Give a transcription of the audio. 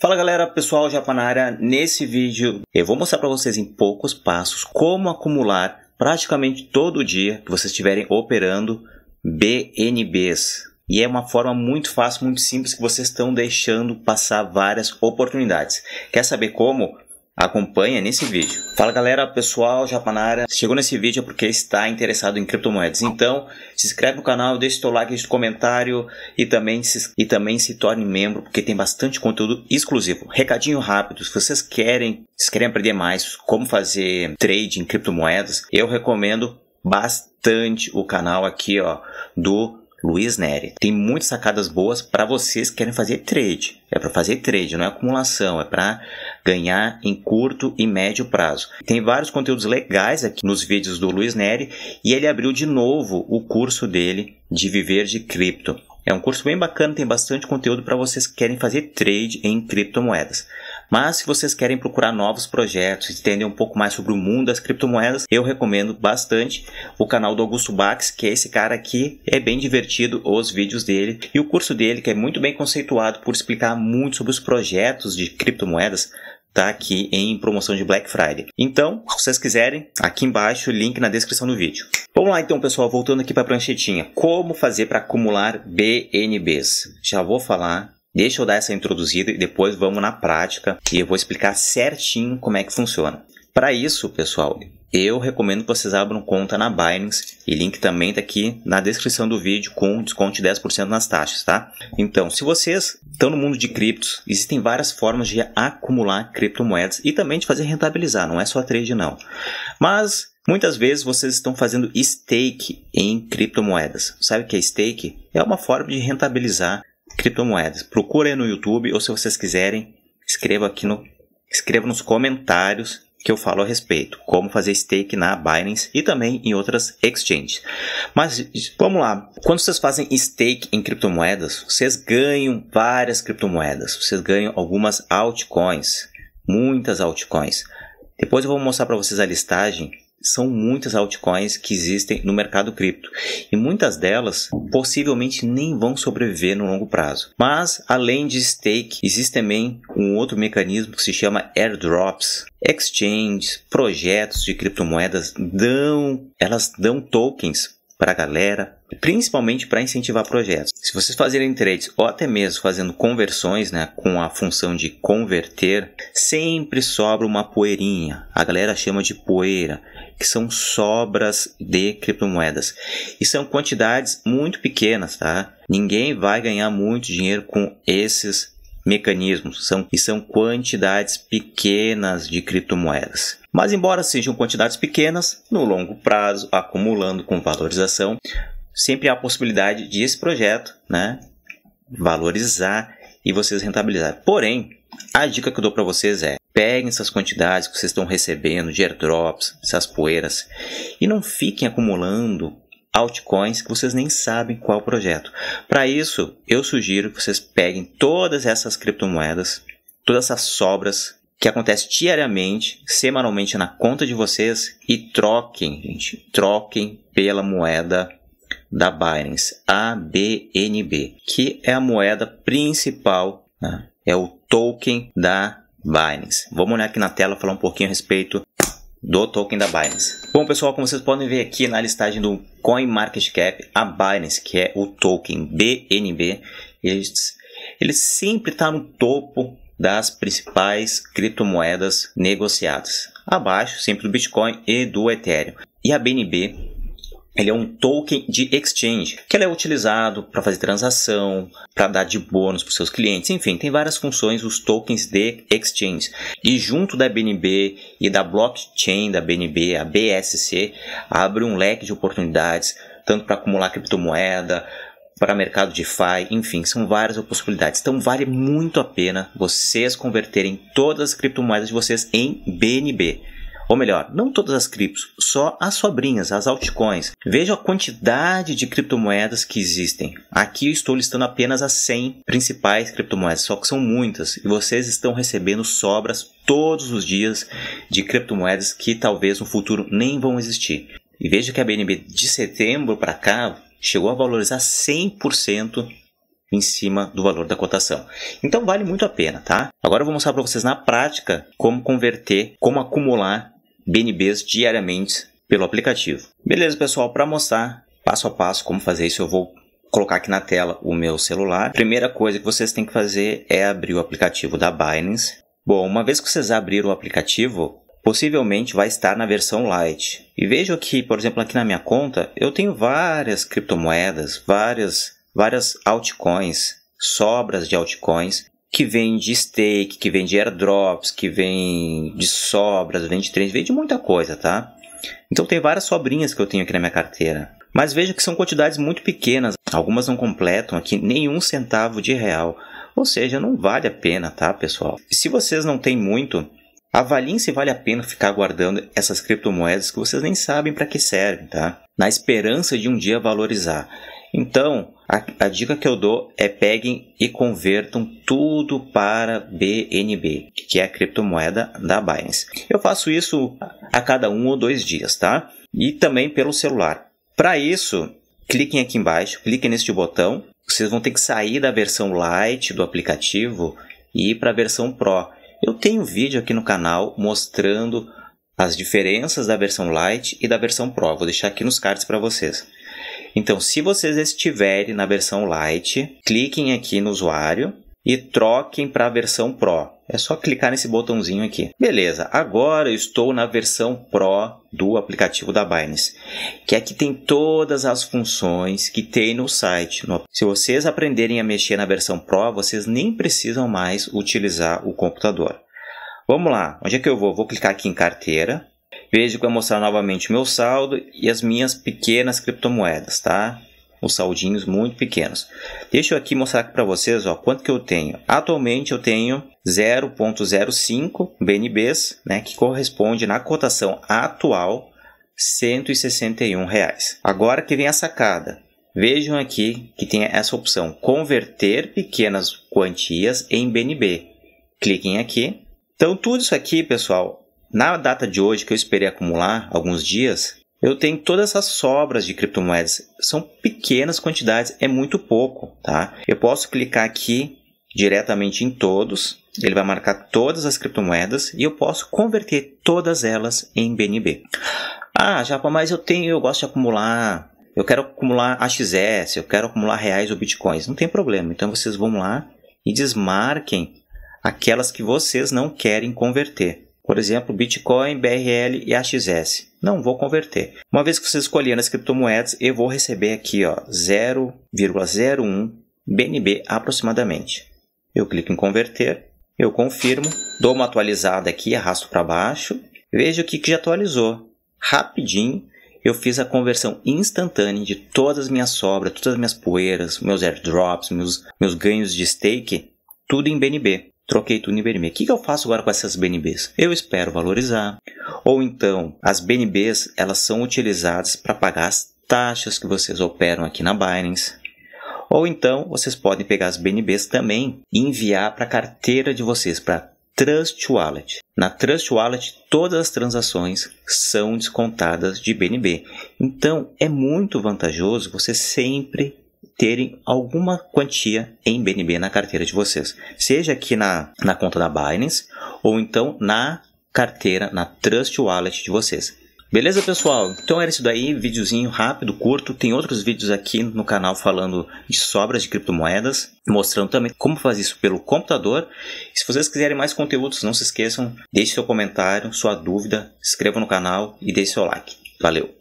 Fala galera, pessoal Japanara, nesse vídeo eu vou mostrar para vocês em poucos passos como acumular praticamente todo dia que vocês estiverem operando BNBs. E é uma forma muito fácil, muito simples que vocês estão deixando passar várias oportunidades. Quer saber como? Acompanha nesse vídeo. Fala galera, pessoal, Japanara. Chegou nesse vídeo porque está interessado em criptomoedas. Então, se inscreve no canal, deixa o like, deixa o comentário e também, se, e também se torne membro, porque tem bastante conteúdo exclusivo. Recadinho rápido, se vocês querem, se querem aprender mais como fazer trade em criptomoedas, eu recomendo bastante o canal aqui ó do Luiz Neri. Tem muitas sacadas boas para vocês que querem fazer trade. É para fazer trade, não é acumulação, é para ganhar em curto e médio prazo. Tem vários conteúdos legais aqui nos vídeos do Luiz Neri e ele abriu de novo o curso dele de viver de cripto. É um curso bem bacana, tem bastante conteúdo para vocês que querem fazer trade em criptomoedas. Mas se vocês querem procurar novos projetos, entender um pouco mais sobre o mundo das criptomoedas, eu recomendo bastante o canal do Augusto Bax, que é esse cara aqui, é bem divertido os vídeos dele e o curso dele, que é muito bem conceituado por explicar muito sobre os projetos de criptomoedas, tá aqui em promoção de Black Friday. Então, se vocês quiserem, aqui embaixo, link na descrição do vídeo. Vamos lá então, pessoal, voltando aqui para a pranchetinha. Como fazer para acumular BNBs? Já vou falar Deixa eu dar essa introduzida e depois vamos na prática e eu vou explicar certinho como é que funciona. Para isso, pessoal, eu recomendo que vocês abram conta na Binance e link também está aqui na descrição do vídeo com desconto de 10% nas taxas, tá? Então, se vocês estão no mundo de criptos, existem várias formas de acumular criptomoedas e também de fazer rentabilizar, não é só trade não. Mas Muitas vezes vocês estão fazendo stake em criptomoedas. Sabe o que é stake? É uma forma de rentabilizar criptomoedas. procure no YouTube ou se vocês quiserem, escreva aqui no escreva nos comentários que eu falo a respeito, como fazer stake na Binance e também em outras exchanges. Mas vamos lá, quando vocês fazem stake em criptomoedas, vocês ganham várias criptomoedas, vocês ganham algumas altcoins, muitas altcoins. Depois eu vou mostrar para vocês a listagem são muitas altcoins que existem no mercado cripto e muitas delas possivelmente nem vão sobreviver no longo prazo. Mas além de stake, existe também um outro mecanismo que se chama airdrops. Exchanges, projetos de criptomoedas dão, elas dão tokens para a galera, principalmente para incentivar projetos. Se vocês fazerem trades ou até mesmo fazendo conversões, né, com a função de converter, sempre sobra uma poeirinha. A galera chama de poeira, que são sobras de criptomoedas. E são quantidades muito pequenas, tá? Ninguém vai ganhar muito dinheiro com esses mecanismos, são, e são quantidades pequenas de criptomoedas. Mas, embora sejam quantidades pequenas, no longo prazo, acumulando com valorização, sempre há a possibilidade de esse projeto né, valorizar e vocês rentabilizar. Porém, a dica que eu dou para vocês é: peguem essas quantidades que vocês estão recebendo de airdrops, essas poeiras, e não fiquem acumulando altcoins que vocês nem sabem qual projeto. Para isso, eu sugiro que vocês peguem todas essas criptomoedas, todas essas sobras que acontece diariamente, semanalmente na conta de vocês e troquem, gente, troquem pela moeda da Binance, ABNB, que é a moeda principal, né? é o token da Binance. Vamos olhar aqui na tela falar um pouquinho a respeito do token da Binance. Bom, pessoal, como vocês podem ver aqui na listagem do CoinMarketCap, a Binance, que é o token BNB, eles, ele sempre está no topo das principais criptomoedas negociadas, abaixo sempre do Bitcoin e do Ethereum. E a BNB ele é um token de exchange, que ele é utilizado para fazer transação, para dar de bônus para os seus clientes, enfim, tem várias funções os tokens de exchange. E junto da BNB e da blockchain da BNB, a BSC, abre um leque de oportunidades, tanto para acumular criptomoeda, para mercado de DeFi, enfim, são várias possibilidades. Então vale muito a pena vocês converterem todas as criptomoedas de vocês em BNB ou melhor, não todas as criptos, só as sobrinhas, as altcoins. Veja a quantidade de criptomoedas que existem. Aqui eu estou listando apenas as 100 principais criptomoedas, só que são muitas e vocês estão recebendo sobras todos os dias de criptomoedas que talvez no futuro nem vão existir. E veja que a BNB de setembro para cá chegou a valorizar 100% em cima do valor da cotação. Então vale muito a pena, tá? Agora eu vou mostrar para vocês na prática como converter, como acumular BNBs diariamente pelo aplicativo. Beleza, pessoal, para mostrar passo a passo como fazer isso, eu vou colocar aqui na tela o meu celular. Primeira coisa que vocês têm que fazer é abrir o aplicativo da Binance. Bom, uma vez que vocês abriram o aplicativo, possivelmente vai estar na versão light. E vejo aqui, por exemplo, aqui na minha conta, eu tenho várias criptomoedas, várias, várias altcoins, sobras de altcoins que vem de stake, que vem de airdrops, que vem de sobras, vende de vende muita coisa, tá? Então tem várias sobrinhas que eu tenho aqui na minha carteira. Mas veja que são quantidades muito pequenas, algumas não completam aqui nenhum centavo de real. Ou seja, não vale a pena, tá, pessoal? se vocês não têm muito, avaliem se vale a pena ficar guardando essas criptomoedas que vocês nem sabem para que servem, tá? Na esperança de um dia valorizar. Então, a, a, dica que eu dou é peguem e convertam tudo para BNB, que é a criptomoeda da Binance. Eu faço isso a cada um ou dois dias, tá? E também pelo celular. Para isso, cliquem aqui embaixo, cliquem neste botão. Vocês vão ter que sair da versão light do aplicativo e ir para a versão Pro. Eu tenho um vídeo aqui no canal mostrando as diferenças da versão light e da versão Pro. Vou deixar aqui nos cards para vocês. Então, se vocês estiverem na versão Lite, cliquem aqui no usuário e troquem para a versão Pro. É só clicar nesse botãozinho aqui. Beleza, agora eu estou na versão Pro do aplicativo da Binance, que aqui é tem todas as funções que tem no site. Se vocês aprenderem a mexer na versão Pro, vocês nem precisam mais utilizar o computador. Vamos lá, onde é que eu vou? Vou clicar aqui em carteira, Vejo que vai mostrar novamente o meu saldo e as minhas pequenas criptomoedas, tá? Os saldinhos muito pequenos. Deixa eu aqui mostrar para vocês, ó, quanto que eu tenho. Atualmente eu tenho 0.05 BNBs, né, que corresponde na cotação atual 161 reais. Agora que vem a sacada. Vejam aqui que tem essa opção converter pequenas quantias em BNB. Cliquem aqui. Então tudo isso aqui, pessoal, na data de hoje, que eu esperei acumular alguns dias, eu tenho todas essas sobras de criptomoedas. São pequenas quantidades, é muito pouco, tá? Eu posso clicar aqui diretamente em todos, ele vai marcar todas as criptomoedas e eu posso converter todas elas em BNB. Ah, Japa, mas eu tenho, eu gosto de acumular, eu quero acumular AXS, eu quero acumular reais ou bitcoins. Não tem problema. Então vocês vão lá e desmarquem aquelas que vocês não querem converter. Por exemplo, Bitcoin, BRL e AXS. Não vou converter. Uma vez que você escolher nas criptomoedas, eu vou receber aqui 0,01 BNB aproximadamente. Eu clico em converter, eu confirmo, dou uma atualizada aqui, arrasto para baixo, vejo o que já atualizou. Rapidinho, eu fiz a conversão instantânea de todas as minhas sobras, todas as minhas poeiras, meus airdrops, meus, meus ganhos de stake, tudo em BNB troquei tudo em BNB. O que, eu faço agora com essas BNBs? Eu espero valorizar. Ou então, as BNBs elas são utilizadas para pagar as taxas que vocês operam aqui na Binance. Ou então, vocês podem pegar as BNBs também e enviar para a carteira de vocês, para Trust Wallet. Na Trust Wallet, todas as transações são descontadas de BNB. Então, é muito vantajoso você sempre terem alguma quantia em BNB na carteira de vocês, seja aqui na, na conta da Binance ou então na carteira, na Trust Wallet de vocês. Beleza, pessoal? Então era isso daí, videozinho rápido, curto. Tem outros vídeos aqui no canal falando de sobras de criptomoedas, mostrando também como fazer isso pelo computador. E se vocês quiserem mais conteúdos, não se esqueçam, deixe seu comentário, sua dúvida, se inscreva no canal e deixe seu like. Valeu!